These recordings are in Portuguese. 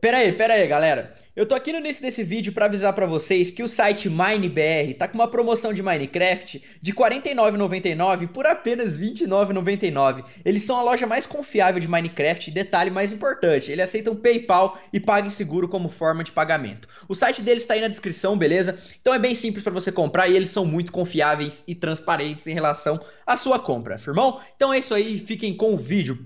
Pera aí, pera aí, galera. Eu tô aqui no início desse vídeo para avisar para vocês que o site MineBR tá com uma promoção de Minecraft de R$ 49,99 por apenas R$ 29,99. Eles são a loja mais confiável de Minecraft e detalhe mais importante, eles aceitam PayPal e PagSeguro como forma de pagamento. O site deles tá aí na descrição, beleza? Então é bem simples para você comprar e eles são muito confiáveis e transparentes em relação à sua compra, firmão? Então é isso aí, fiquem com o vídeo.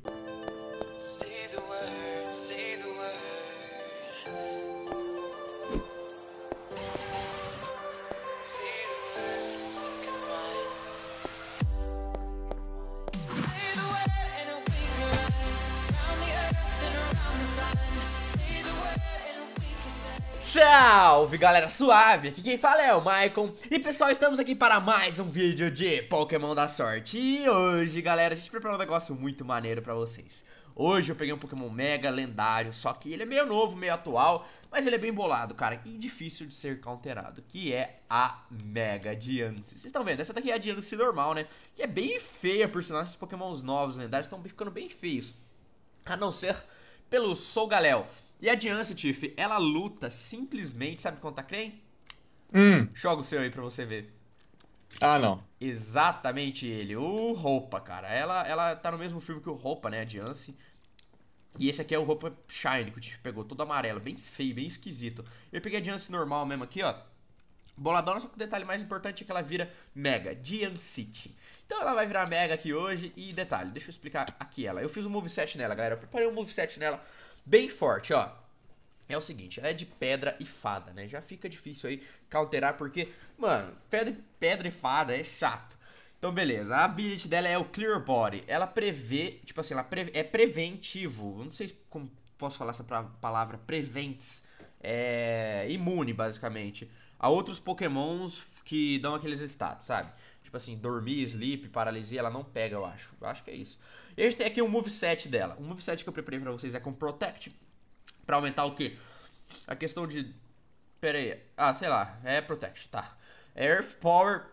Salve galera suave, aqui quem fala é o Maicon E pessoal, estamos aqui para mais um vídeo de Pokémon da Sorte E hoje galera, a gente preparou um negócio muito maneiro pra vocês Hoje eu peguei um Pokémon mega lendário, só que ele é meio novo, meio atual Mas ele é bem bolado, cara, e difícil de ser counterado Que é a Mega Diancie Vocês estão vendo, essa daqui é a Diancie normal, né? Que é bem feia, por sinal, esses Pokémons novos lendários estão ficando bem feios A não ser pelo Sou Galéo E a Diance, Tiff, ela luta simplesmente, sabe contra quem? Tá hum. Joga o seu aí pra você ver. Ah, não. Exatamente ele, o Roupa, cara. Ela, ela tá no mesmo filme que o Roupa, né, a Diance. E esse aqui é o Roupa Shine, que o Tiff pegou, todo amarelo, bem feio, bem esquisito. Eu peguei a Diance normal mesmo aqui, ó. Boladona, só que o detalhe mais importante é que ela vira Mega, City. Então ela vai virar Mega aqui hoje. E detalhe, deixa eu explicar aqui ela. Eu fiz um moveset nela, galera. Eu preparei um moveset nela bem forte, ó. É o seguinte, ela é de pedra e fada, né? Já fica difícil aí counterar, porque, mano, pedra, pedra e fada é chato. Então, beleza. A habilidade dela é o Clear Body. Ela prevê, tipo assim, ela pre é preventivo. Eu não sei como posso falar essa palavra, prevents. É imune, basicamente, a outros pokémons que dão aqueles status, sabe? Tipo assim, dormir, sleep, paralisia, ela não pega, eu acho. Eu acho que é isso. E a gente tem é aqui o um moveset dela. O moveset que eu preparei pra vocês é com Protect. Pra aumentar o quê? A questão de... Pera aí. Ah, sei lá. É Protect, tá. É Earth Power,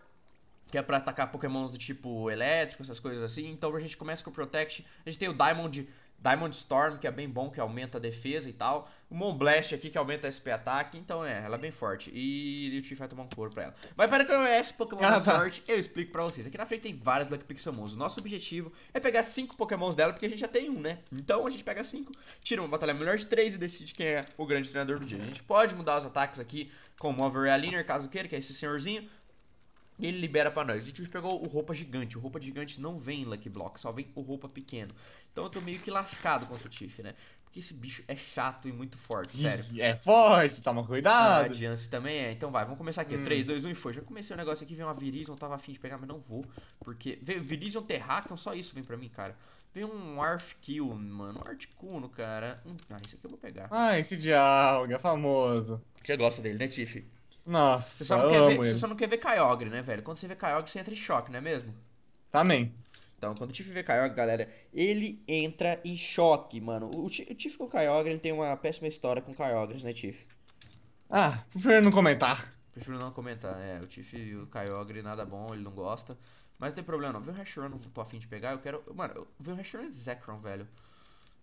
que é pra atacar pokémons do tipo elétrico, essas coisas assim. Então a gente começa com o Protect. A gente tem o Diamond Diamond Storm, que é bem bom, que aumenta a defesa e tal. O Moonblast aqui, que aumenta a SP ataque. Então, é, ela é bem forte. E, e o Chief vai tomar um couro pra ela. Mas para que eu conhece Pokémon ah, da tá. sorte, eu explico pra vocês. Aqui na frente tem várias Lucky Pixelmons. O nosso objetivo é pegar cinco Pokémons dela, porque a gente já tem um, né? Então, a gente pega cinco, tira uma batalha melhor de três e decide quem é o grande treinador do dia. A gente pode mudar os ataques aqui com o Mover e caso queira, que é esse senhorzinho ele libera para nós. O Tiff tipo, pegou o roupa gigante. O roupa gigante não vem em Lucky Block, só vem o roupa pequeno. Então eu tô meio que lascado contra o Tiff, né? Porque esse bicho é chato e muito forte, sério. É forte, toma cuidado. Ah, a Jancy também é. Então vai, vamos começar aqui. Hum. 3, 2, 1 e foi. Já comecei o um negócio aqui, vem uma Virizion, tava afim de pegar, mas não vou. Porque. Veio Virizion só isso vem pra mim, cara. Vem um kill, mano. Um Articuno, cara. Ah, esse aqui eu vou pegar. Ah, esse Dialga, famoso. Você gosta dele, né, Tiff? Nossa, você só, não quer ver, ele. você só não quer ver Kyogre, né, velho? Quando você vê Kyogre, você entra em choque, não é mesmo? Também. Então, quando o Tiff vê Kyogre, galera, ele entra em choque, mano. O, o Tiff com o Kyogre, ele tem uma péssima história com Kyogre, né, Tiff? Ah, prefiro não comentar. Prefiro não comentar, é. O Tiff e o Kyogre, nada bom, ele não gosta. Mas não tem problema não. Vê o Hashirun, não tô afim de pegar, eu quero... Mano, vê o é e Zekrom, velho.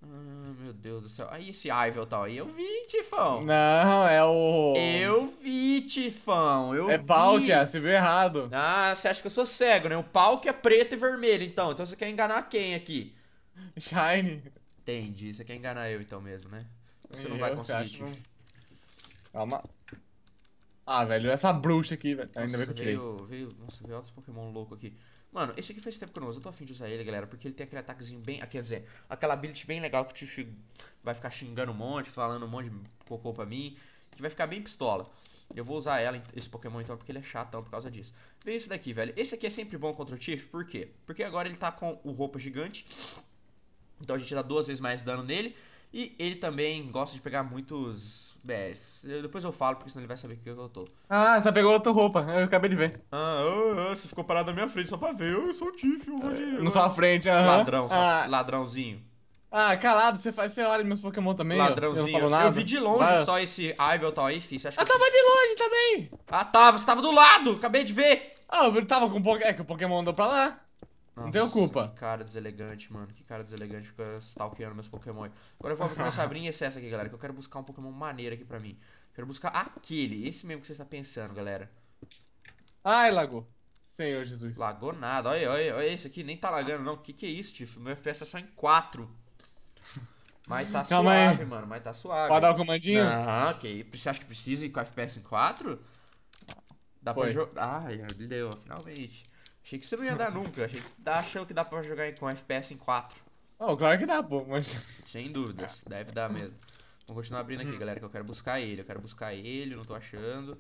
Ah, meu Deus do céu. Aí esse Ivel tal aí, eu vi, Tifão. Não, é o. Eu vi, Tifão. Eu é vi. Palkia, você viu errado. Ah, você acha que eu sou cego, né? O Palkia é preto e vermelho, então. Então você quer enganar quem aqui? Shine. Entendi, você quer enganar eu então mesmo, né? Você não vai conseguir, Tifão. Calma. Ah, velho, essa bruxa aqui, velho. Tá, ainda bem que eu tirei. Veio, veio, nossa, veio outros Pokémon louco aqui. Mano, esse aqui faz tempo que eu não uso. Eu tô afim de usar ele, galera, porque ele tem aquele ataquezinho bem. Ah, quer dizer, aquela ability bem legal que o Tiff vai ficar xingando um monte, falando um monte de cocô pra mim. Que vai ficar bem pistola. Eu vou usar ela, esse Pokémon então, porque ele é chatão por causa disso. Vem esse daqui, velho. Esse aqui é sempre bom contra o Tiff, por quê? Porque agora ele tá com o roupa gigante. Então a gente dá duas vezes mais dano nele. E ele também gosta de pegar muitos BS. É, depois eu falo, porque senão ele vai saber o que eu tô. Ah, você pegou outra roupa, eu acabei de ver. Ah, oh, oh, você ficou parado na minha frente só pra ver. Eu sou o Tiff, o Rogério. Na sua frente, aham. Ladrão, ah. Só, ladrãozinho. Ah, calado, você, faz, você olha meus Pokémon também. Ladrãozinho. Eu, eu vi de longe só esse tal aí, filho. Você acha eu que eu tava de longe também. Ah, tava. Você tava do lado. Acabei de ver. Ah, eu tava com o Pokémon. É que o Pokémon andou pra lá não então, tem culpa. Que cara deselegante, mano. Que cara deselegante fica stalkeando meus Pokémon. Agora eu vou começar uma abrir em excesso aqui, galera. Que eu quero buscar um Pokémon maneiro aqui pra mim. Quero buscar aquele, esse mesmo que você está pensando, galera. Ai, lagou. Senhor Jesus. Lagou nada. Olha, olha, olha esse aqui. Nem tá lagando, não. Que que é isso, Tiff? Meu FPS é só em 4. Mas tá Calma suave, aí. mano. Mas tá suave. Pode dar o comandinho? Aham, ok. Você acha que precisa ir com FPS em 4? Dá Foi. pra jogar. Ah, deu, finalmente. Achei que você não ia dar nunca. Achei que você tá achando que dá pra jogar com FPS em 4. Não, claro que dá, pô, mas. Sem dúvidas, deve dar mesmo. Vou continuar abrindo aqui, galera, que eu quero buscar ele. Eu quero buscar ele, não tô achando.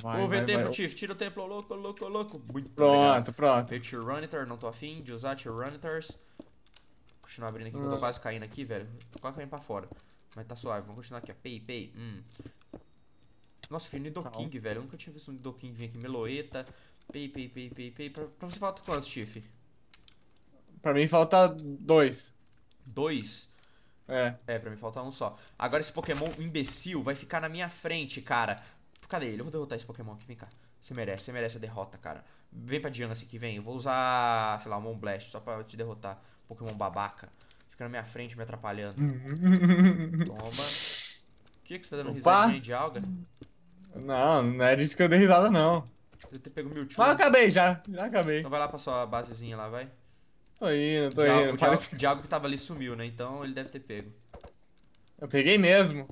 Vai, ver vai, vai. tira o templo, louco, louco, louco. Muito pronto, pronto. Veio Tyranitar, não tô afim de usar Tyranitars. Continuar abrindo aqui, que eu tô hum. quase caindo aqui, velho. Tô quase caindo pra fora. Mas tá suave, vamos continuar aqui, ó. Pei, pei. Hum. Nossa, filho, Nidoking, velho. Eu nunca tinha visto um Nidoking vir aqui. Meloeta. Pi, pi, pi, pi, pi. Pra, pra você falta quantos, Chief? Pra mim falta dois. Dois? É. É, pra mim falta um só. Agora esse Pokémon imbecil vai ficar na minha frente, cara. Cadê ele? Eu vou derrotar esse Pokémon aqui, vem cá. Você merece, você merece a derrota, cara. Vem pra Diana aqui, vem. Eu vou usar, sei lá, o Mon Blast só pra te derrotar. Pokémon babaca. Fica na minha frente me atrapalhando. Toma. O que, que você tá dando Opa. de alga? Não, não é disso que eu dei risada, não. Eu ter pego Mewtwo. Mas acabei já. Já acabei. Então vai lá pra sua basezinha lá, vai. Tô indo, tô Diago, indo. Diago, Diago que tava ali sumiu, né? Então ele deve ter pego. Eu peguei mesmo.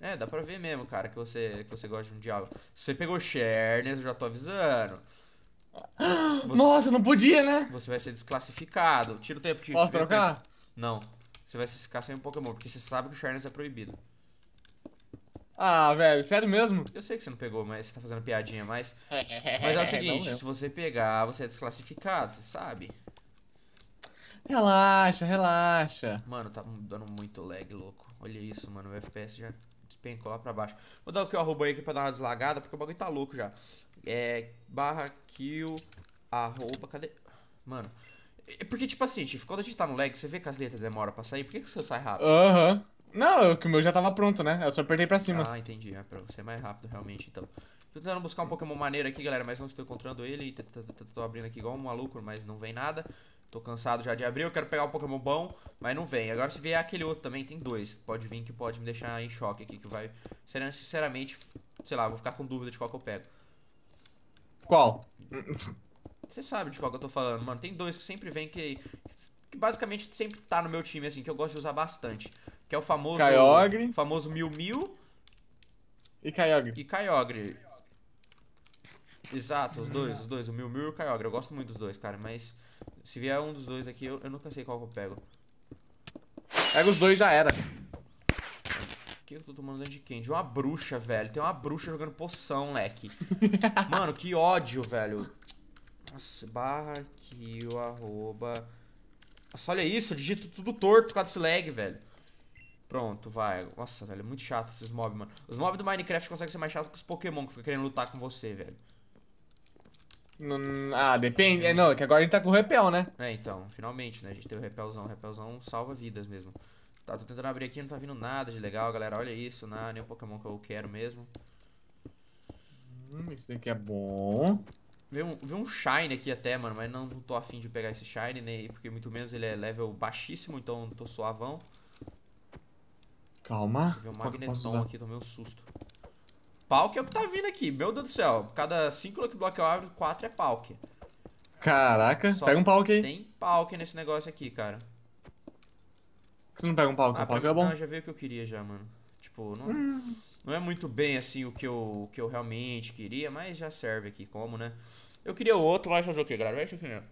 É, dá pra ver mesmo, cara, que você, que você gosta de um Diago. Você pegou Chernes, eu já tô avisando. Você, Nossa, não podia, né? Você vai ser desclassificado. Tira o tempo, tira. Posso trocar? Não. Você vai ficar sem um Pokémon, porque você sabe que o Charnes é proibido. Ah, velho, sério mesmo? Eu sei que você não pegou, mas você tá fazendo piadinha, mas. mas é o é, seguinte, se você pegar, você é desclassificado, você sabe. Relaxa, relaxa. Mano, tá dando muito lag, louco. Olha isso, mano. O FPS já despencou lá pra baixo. Vou dar o que eu arroba aí aqui pra dar uma deslagada, porque o bagulho tá louco já. É. Barra kill arroba. Cadê? Mano. É porque, tipo assim, tipo, quando a gente tá no lag, você vê que as letras demoram pra sair. Por que, que o seu sai rápido? Aham. Não, é que o meu já tava pronto, né? Eu só apertei pra cima. Ah, entendi. É pra você é mais rápido, realmente, então. Tô tentando buscar um Pokémon maneiro aqui, galera, mas não estou encontrando ele. E tô abrindo aqui igual um maluco, mas não vem nada. Tô cansado já de abrir, eu quero pegar um Pokémon bom, mas não vem. Agora se vier aquele outro também, tem dois. Pode vir que pode me deixar em choque aqui, que vai... Sinceramente, sei lá, vou ficar com dúvida de qual que eu pego. Qual? Você sabe de qual que eu tô falando, mano. Tem dois que sempre vem que... Que basicamente sempre tá no meu time, assim, que eu gosto de usar bastante. Que é o famoso. Kyogre. famoso Mil Mil. E Kyogre. E Kyogre. Exato, os dois, os dois, o Mil Mil e o Kyogre. Eu gosto muito dos dois, cara, mas se vier um dos dois aqui, eu, eu nunca sei qual que eu pego. Pega os dois, já era. O que eu tô tomando dentro de quem? De uma bruxa, velho. Tem uma bruxa jogando poção, leque. Mano, que ódio, velho. Nossa, barra aqui, o arroba. Nossa, olha isso, eu digito tudo torto por causa desse lag, velho. Pronto, vai. Nossa, velho, é muito chato esses mobs, mano. Os mobs do Minecraft conseguem ser mais chato que os Pokémon que ficam querendo lutar com você, velho. ah, depende. É, não, é que agora ele tá com o repel, né? É, então, finalmente, né? A gente tem o repelzão. O repelzão salva vidas mesmo. Tá, tô tentando abrir aqui, não tá vindo nada de legal, galera. Olha isso, não, nem o Pokémon que eu quero mesmo. Hum, isso aqui é bom. Vê um, vê um Shine aqui até, mano, mas não, não tô afim de pegar esse Shine, nem Porque muito menos ele é level baixíssimo, então tô suavão. Calma. Nossa, veio o magneton aqui, tomei um susto. Palk é o que tá vindo aqui. Meu Deus do céu. Cada 5 Lucky Block eu abro, 4 é Palk. Caraca, Só pega um Palk aí. Tem Palk nesse negócio aqui, cara. Por que você não pega um Palk? Ah, um Palk é bom. Não, já veio o que eu queria já, mano. Tipo, não, hum. não é muito bem assim o que, eu, o que eu realmente queria, mas já serve aqui como, né? Eu queria outro, mas fazer o que, galera? Vai aqui, né?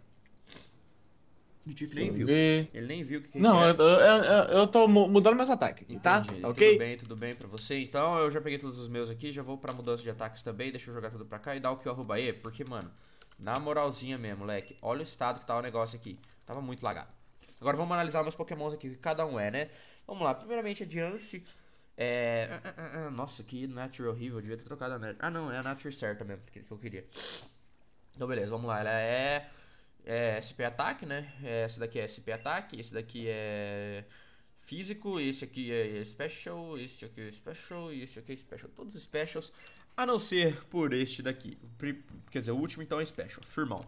O Tiff nem viu. Ver. Ele nem viu o que, que Não, é. eu, eu, eu, tô mudando meus ataques, tá? Entendi. tá? ok? Tudo bem, tudo bem pra você. Então eu já peguei todos os meus aqui, já vou pra mudança de ataques também, deixa eu jogar tudo pra cá e dar o que eu arroba E, porque, mano, na moralzinha mesmo, moleque, olha o estado que tá o negócio aqui. Tava muito lagado. Agora vamos analisar meus pokémons aqui, que cada um é, né? Vamos lá, primeiramente a Diancie. É... Nossa, que natural horrível, eu devia ter trocado a Nature. Ah, não, é a Nature certa mesmo, é que eu queria. Então, beleza, vamos lá. Ela é é SP Attack, né? É, esse daqui é SP Attack, esse daqui é físico, esse aqui é special, esse aqui é special e aqui é special. Todos specials, a não ser por este daqui. Quer dizer, o último então é special, firmão.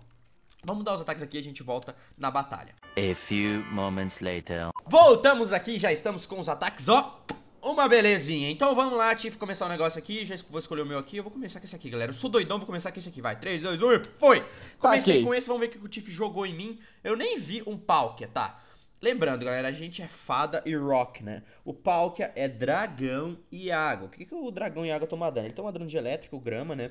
Vamos dar os ataques aqui e a gente volta na batalha. A few moments later. Voltamos aqui, já estamos com os ataques, ó. Uma belezinha. Então vamos lá, Tiff, começar o um negócio aqui. Já vou escolher o meu aqui. Eu vou começar com esse aqui, galera. Eu sou doidão, vou começar com esse aqui. Vai, 3, 2, 1 foi! Tá Comecei com esse, vamos ver o que o Tiff jogou em mim. Eu nem vi um Palkia, tá? Lembrando, galera, a gente é fada e rock, né? O Palkia é dragão e água. O que, que o dragão e água toma dano? Ele toma dano de elétrico, grama, né?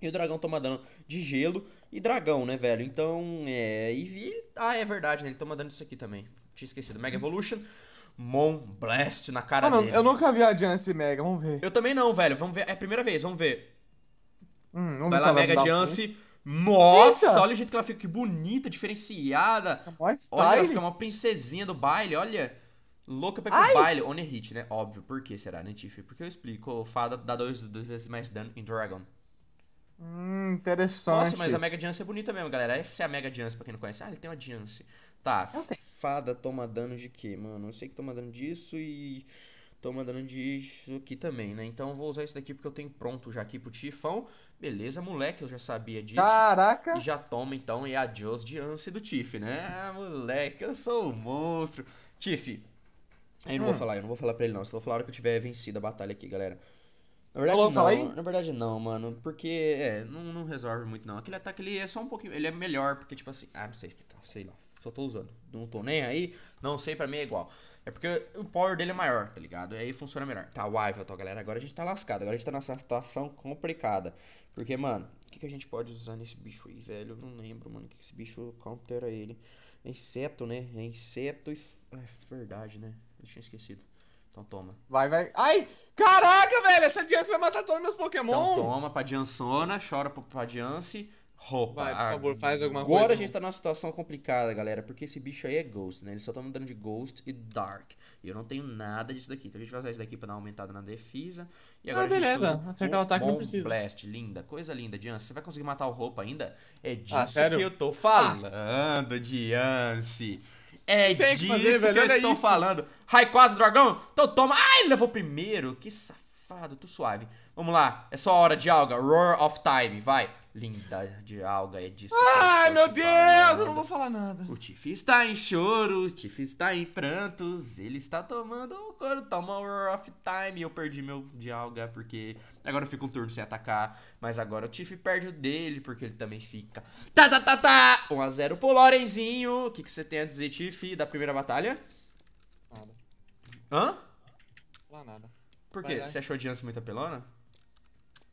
E o dragão toma dano de gelo e dragão, né, velho? Então, é... E... Ah, é verdade, né? Ele toma dano disso aqui também. Tinha esquecido. Mega Evolution. Mon Blast na cara Mano, ah, dele. Eu nunca vi a Jance Mega, vamos ver. Eu também não, velho. Vamos ver. É a primeira vez, vamos ver. Hum, vamos Vai lá, Mega Jance. Nossa, Eita. olha o jeito que ela fica, que bonita, diferenciada. Olha, ela fica uma princesinha do baile, olha. Louca pra ir pro baile. One hit, né? Óbvio. Por que será, né, Tiff? Porque eu explico. Fada dá dois, duas vezes mais dano em Dragon. Hum, interessante. Nossa, mas a Mega Jance é bonita mesmo, galera. Essa é a Mega Jance, pra quem não conhece. Ah, ele tem uma Jance. Tá, é fada toma dano de quê, mano? Eu sei que toma dano disso e toma dano disso aqui também, né? Então eu vou usar isso daqui porque eu tenho pronto já aqui pro Tifão. Beleza, moleque, eu já sabia disso. Caraca! E já toma então e adios de ânsia do Tif, né? Ah, moleque, eu sou um monstro. Tif, eu não hum. vou falar, eu não vou falar pra ele não. Só vou falar a hora que eu tiver vencido a batalha aqui, galera. Na verdade, Olá, não. Na verdade, não, mano. Porque, é, não, não resolve muito, não. Aquele ataque, ele é só um pouquinho... Ele é melhor, porque, tipo assim... Ah, não sei explicar, sei lá. Só tô usando. Não tô nem aí. Não sei, pra mim é igual. É porque o power dele é maior, tá ligado? E aí funciona melhor. Tá, o tá galera. Agora a gente tá lascado. Agora a gente tá nessa situação complicada. Porque, mano, o que, que a gente pode usar nesse bicho aí, velho? Eu não lembro, mano. O que, que esse bicho countera ele? É inseto, né? É inseto e. É verdade, né? Eu tinha esquecido. Então toma. Vai, vai. Ai! Caraca, velho! Essa Diance vai matar todos meus então Pokémon! Então toma pra Diançona, chora pra Diance roupa, Vai, por favor, faz alguma Agora coisa. Agora a gente tá numa situação complicada, galera, porque esse bicho aí é Ghost, né? Ele só tá me de Ghost e Dark. E eu não tenho nada disso daqui. Então a gente vai usar isso daqui pra dar uma aumentada na defesa. E agora ah, beleza. Acertar o ataque não precisa. Blast, linda. Coisa linda, Diance. Você vai conseguir matar o roupa ainda? É ah, disso ah, que eu tô ah. falando, ah. Diance. É Tem disso que, fazer, que eu estou isso. falando. quase dragão. Então toma. Ai, levou primeiro. Que safado. Tô suave. Vamos lá. É só hora de alga. Roar of Time. Vai linda de alga, é disso. Ai, meu Deus, eu não vou falar nada. O Tiff está em choro, o Tiff está em prantos, ele está tomando o coro, toma tá um off time. Eu perdi meu de alga porque agora eu fico um turno sem atacar, mas agora o Tiff perde o dele porque ele também fica. Tá, tá, tá, tá! 1x0 pro Lorenzinho. O que, que você tem a dizer, Tiff, da primeira batalha? Nada. Hã? Não, nada. Por quê? Vai. Você achou a Janssen muito apelona?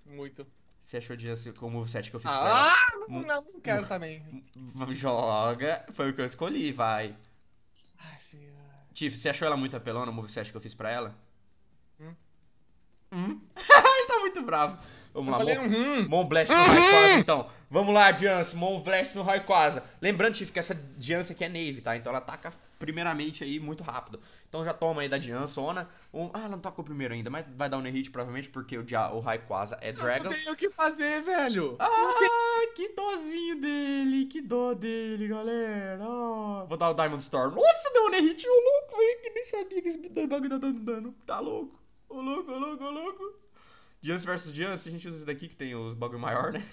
Muito. Você achou de assim, o moveset que eu fiz Ah, não, não, não quero também. Joga, foi o que eu escolhi, vai. Ai, senhor. Tiff, você achou ela muito apelona, o moveset que eu fiz pra ela? Hum? Hum? muito bravo. Vamos lá, Mon, uhum. Mon Blast uhum. no Raikwaza, então. Vamos lá, Diance, Mon Blast no Raikwaza. Lembrando, Tiff, que essa Diance aqui é Nave, tá? Então ela ataca primeiramente aí muito rápido. Então já toma aí da Diançona. Um... Ah, não tocou primeiro ainda, mas vai dar um hit provavelmente porque o, Dia... o Raikwaza é Dragon. Eu não tenho o que fazer, velho. Ah, que dozinho dele, que dó dele, galera. Oh. Vou dar o Diamond Storm. Nossa, deu um hit, ô louco, hein, que nem sabia que esse bagulho tá dando dano. Tá louco. Ô louco, ô louco, ô louco. Diante versus Diante, a gente usa esse daqui que tem os bagulho maior, né?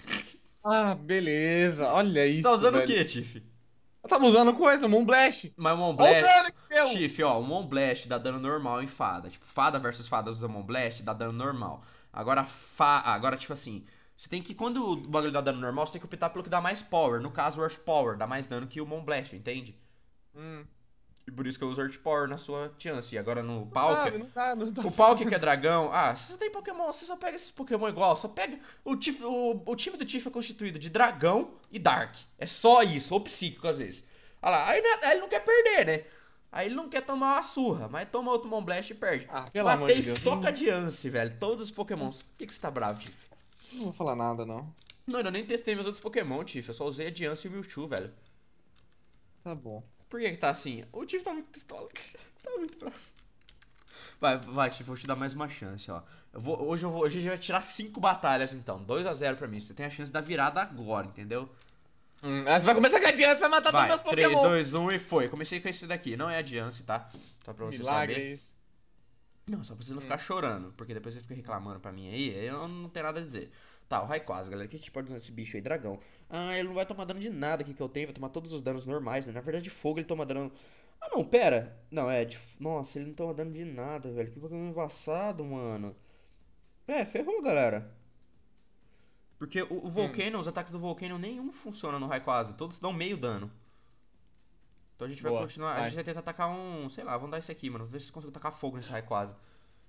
Ah, beleza. Olha tá isso. tá usando velho. o quê, Tiff? Eu tava usando coisa, o Moonblast. Mas o dano que Tiff, ó, o Moonblast dá dano normal em fada. Tipo, fada versus fada usa Moonblast, dá dano normal. Agora, fa... agora tipo assim. Você tem que, quando o bagulho dá dano normal, você tem que optar pelo que dá mais power. No caso, o Earth Power dá mais dano que o Moonblast, entende? Hum. E por isso que eu uso Earth Power na sua chance. E agora no Palkia. Não, não dá, não dá. O Palkia que é dragão. Ah, se você tem Pokémon, você só pega esses Pokémon igual. Só pega. O, tif, o, o time do Tiff é constituído de dragão e Dark. É só isso, ou psíquico às vezes. Olha ah lá, aí, né, aí ele não quer perder, né? Aí ele não quer tomar uma surra, mas toma outro Blast e perde. Ah, pelo amor de Deus. soca de Anse, velho. Todos os Pokémons. Por que, que você tá bravo, Tiff? Não vou falar nada, não. Não, eu nem testei meus outros Pokémon, Tiff. Eu só usei a Diance e o Mewtwo, velho. Tá bom. Por que, que tá assim? O Tiff tá muito pistola. tá muito bravo. Vai, vai, Tiff, vou te dar mais uma chance, ó. Eu vou, hoje eu vou. Hoje a gente vai tirar 5 batalhas, então. 2x0 pra mim. Você tem a chance da virada agora, entendeu? Hum, você vai começar com a Diance, vai matar vai, todos os meus 3, Pokémon. 3, 2, 1 e foi. Comecei com esse daqui. Não é a Diance, tá? Só pra você Milagre saber. Não, só pra você não hum. ficar chorando, porque depois você fica reclamando pra mim aí, eu não tenho nada a dizer. Tá, o Raikwaza, galera, o que a gente pode usar nesse bicho aí? Dragão. Ah, ele não vai tomar dano de nada aqui que eu tenho, vai tomar todos os danos normais, né? Na verdade, de fogo ele toma dano... Ah, não, pera. Não, é, de... nossa, ele não toma dano de nada, velho. Que bagulho embaçado, mano. É, ferrou, galera. Porque o, o hum. Volcano, hum. os ataques do Volcano, nenhum funciona no Raikwaza. Todos dão meio dano. Então a gente Boa. vai continuar, a gente vai tentar atacar um, sei lá, vamos dar esse aqui, mano. Vamos ver se consigo atacar fogo nesse Raikwaza.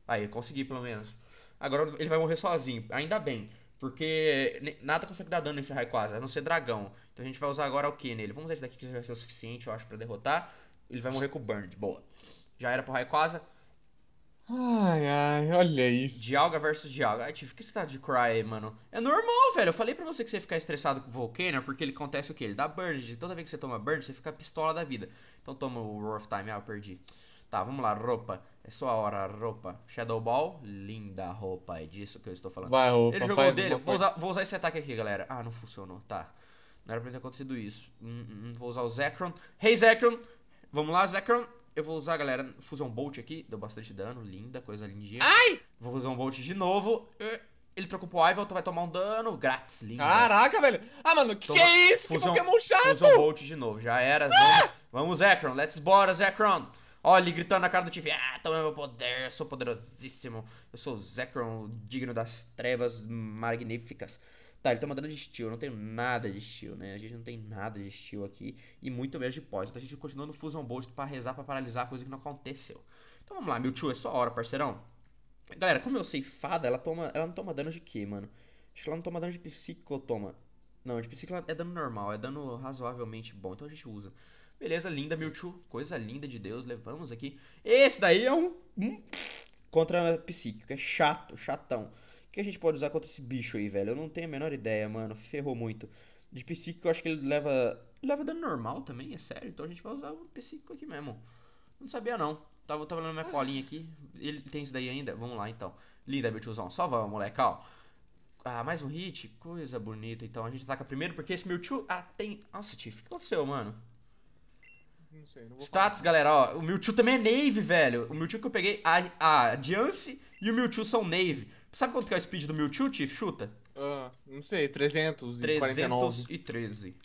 Aí, consegui pelo menos. Agora ele vai morrer sozinho, ainda bem. Porque nada consegue dar dano nesse Rayquaza, a não ser dragão. Então a gente vai usar agora o que nele? Vamos usar esse daqui que já vai ser o suficiente, eu acho, pra derrotar. Ele vai morrer com o Burned, boa. Já era pro Rayquaza. Ai, ai, olha isso. Dialga versus Dialga. Ai, Tiff, que você tá de cry, mano? É normal, velho. Eu falei pra você que você ficar estressado com o Volcano, porque ele acontece o quê? Ele dá Burned. Toda vez que você toma Burned, você fica pistola da vida. Então toma o Roar of Time. Ah, eu perdi. Tá, vamos lá, roupa. É sua hora, roupa. Shadow Ball, linda roupa, é disso que eu estou falando. Vai, roupa, Ele jogou o dele, vou usar, vou usar esse ataque aqui, galera. Ah, não funcionou, tá. Não era pra ter acontecido isso. Hum, hum, hum vou usar o Zekron. Hey, Zekron! Vamos lá, Zekron. Eu vou usar, galera, Fusion Bolt aqui. Deu bastante dano, linda, coisa lindinha. Ai! Vou usar um Bolt de novo. Eh, ele trocou pro Ivel, tu vai tomar um dano grátis, lindo. Caraca, velho. Ah, mano, que, que é isso? Fusion, que Pokémon chato! Fusion Bolt de novo, já era. Ah! Vamos, vamos Zekron. Let's bora, Zekron. Olha ele gritando na cara do Tiff. Ah, toma meu poder, eu sou poderosíssimo. Eu sou o Zekron, digno das trevas magníficas. Tá, ele toma tá dano de steel, não tenho nada de steel, né? A gente não tem nada de steel aqui e muito menos de pós Então a gente continua no Fusion Bolt pra rezar, pra paralisar a coisa que não aconteceu. Então vamos lá, Mewtwo, é só hora, parceirão. Galera, como eu sei fada, ela, toma, ela não toma dano de quê, mano? Acho que ela não toma dano de psíquico, toma. Não, de psíquico é dano normal, é dano razoavelmente bom, então a gente usa. Beleza, linda, Mewtwo. Coisa linda de Deus, levamos aqui. Esse daí é um. um contra psíquico. É chato, chatão. O que a gente pode usar contra esse bicho aí, velho? Eu não tenho a menor ideia, mano. Ferrou muito. De psíquico, eu acho que ele leva. Leva dano normal também, é sério. Então a gente vai usar o psíquico aqui mesmo. Não sabia não. Tava, tava na minha ah. colinha aqui. Ele tem isso daí ainda? Vamos lá então. Linda, meu tiozão. Só vamos, moleque, ó. Ah, mais um hit? Coisa bonita. Então a gente ataca primeiro, porque esse meu Ah, tem. Nossa, tio, o que aconteceu, mano? não sei. Não Status, falar. galera, ó. O Mewtwo também é Nave, velho. O Mewtwo que eu peguei, a, a Diance e o Mewtwo são Nave. Sabe quanto que é o speed do Mewtwo, Tiff? Chuta. Uh, não sei, 349. 313.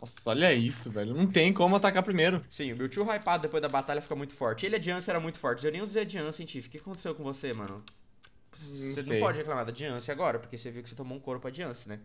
Nossa, olha isso, velho. Não tem como atacar primeiro. Sim, o Mewtwo hypado depois da batalha fica muito forte. Ele e a Diance era muito forte. Eu nem usei a Diance, hein, Tiff. O que aconteceu com você, mano? você não pode reclamar da Diance agora, porque você viu que você tomou um corpo a Diance, né?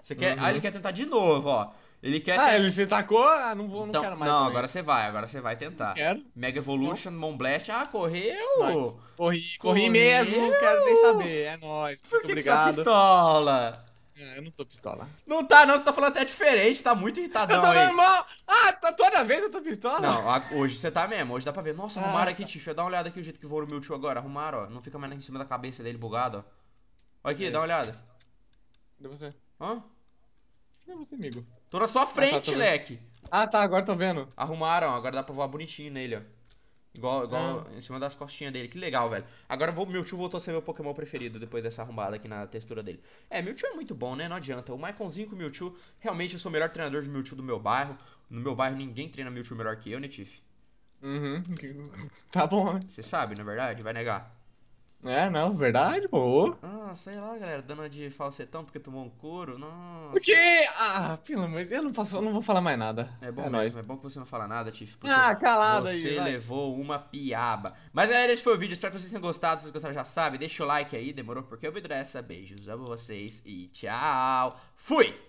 Você quer... Uhum. Ah, ele quer tentar de novo, ó. Ele quer. Ah, ter... ele se tacou? Ah, não, vou, então, não quero mais. Não, também. agora você vai, agora você vai tentar. quero. Mega Evolution, não. Monblast. Ah, correu! Nice. Corri, corri, corri mesmo, não quero nem saber. É nóis. Por que, obrigado. que você tá pistola? É, eu não tô pistola. Não tá, não, você tá falando até diferente, tá muito irritadão. Eu tô aí. normal! Ah, tá, toda vez eu tô pistola? Não, a, hoje você tá mesmo, hoje dá pra ver. Nossa, ah, arrumaram tá. aqui, tio dá uma olhada aqui o jeito que voou o Mewtwo agora. Arrumaram, ó. Não fica mais em cima da cabeça dele bugado, ó. Olha aqui, é. dá uma olhada. Cadê você? Hã? Cadê você, amigo? Tô na sua frente, ah, tá, leque. Ah, tá, agora tô vendo. Arrumaram, agora dá pra voar bonitinho nele, ó. Igual, igual ah. em cima das costinhas dele. Que legal, velho. Agora vou, meu tio voltou a ser meu Pokémon preferido depois dessa arrombada aqui na textura dele. É, meu é muito bom, né? Não adianta. O Maiconzinho com o Mewtwo, realmente eu sou o melhor treinador de Mewtwo do meu bairro. No meu bairro ninguém treina Mewtwo melhor que eu, né, Tiff? Uhum. Tá bom, né? Você sabe, na é verdade, vai negar. É, não, verdade, pô. Ah, sei lá, galera, dando de falsetão porque tomou um couro. Nossa. O quê? Ah, pelo amor de Deus, eu não, posso, eu não vou falar mais nada. É bom é mesmo, nóis. é bom que você não fala nada, Tiff. Ah, calado aí. Você levou vai. uma piaba. Mas galera, esse foi o vídeo, espero que vocês tenham gostado. Se vocês gostaram, já sabe, deixa o like aí, demorou porque eu vi dessa. Beijos, amo vocês e tchau. Fui!